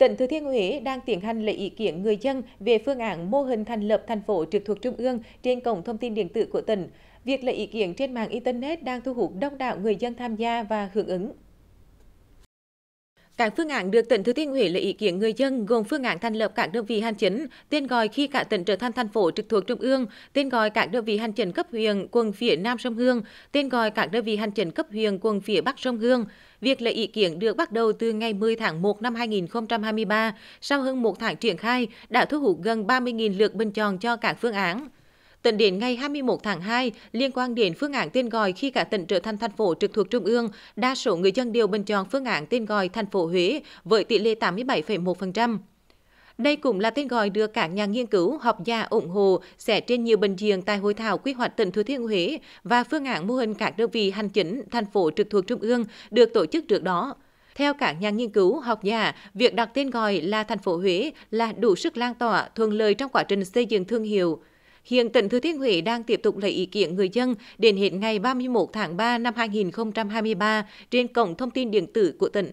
Tỉnh Thừa Thiên Huế đang tiến hành lấy ý kiến người dân về phương án mô hình thành lập thành phố trực thuộc Trung ương trên cổng thông tin điện tử của tỉnh. Việc lấy ý kiến trên mạng Internet đang thu hút đông đảo người dân tham gia và hưởng ứng. Các phương án được tỉnh Thừa Thiên Huế lấy ý kiến người dân gồm phương án thành lập các đơn vị hành chính, tên gọi khi cả tỉnh trở thành thành phố trực thuộc trung ương, tên gọi các đơn vị hành chính cấp huyện, quận phía Nam sông Hương, tên gọi các đơn vị hành chính cấp huyện, quận phía Bắc sông Hương. Việc lấy ý kiến được bắt đầu từ ngày 10 tháng 1 năm 2023, sau hơn một tháng triển khai, đã thu hút gần 30.000 lượt bình chọn cho các phương án. Tính đến ngày 21 tháng 2, liên quan đến phương án tên gọi khi cả tỉnh trở thành thành phố trực thuộc trung ương, đa số người dân đều bình chọn phương án tên gọi thành phố Huế với tỷ lệ 87,1%. Đây cũng là tên gọi được các nhà nghiên cứu, học giả ủng hộ sẽ trên nhiều bình diện tại hội thảo quy hoạch tỉnh Thừa Thiên Huế và phương án mô hình các đơn vị hành chính thành phố trực thuộc trung ương được tổ chức trước đó. Theo các nhà nghiên cứu, học giả, việc đặt tên gọi là thành phố Huế là đủ sức lan tỏa thuận lợi trong quá trình xây dựng thương hiệu, Hiện tỉnh Thừa Thiên Huế đang tiếp tục lấy ý kiến người dân đến hết ngày 31 tháng 3 năm 2023 trên cổng thông tin điện tử của tỉnh.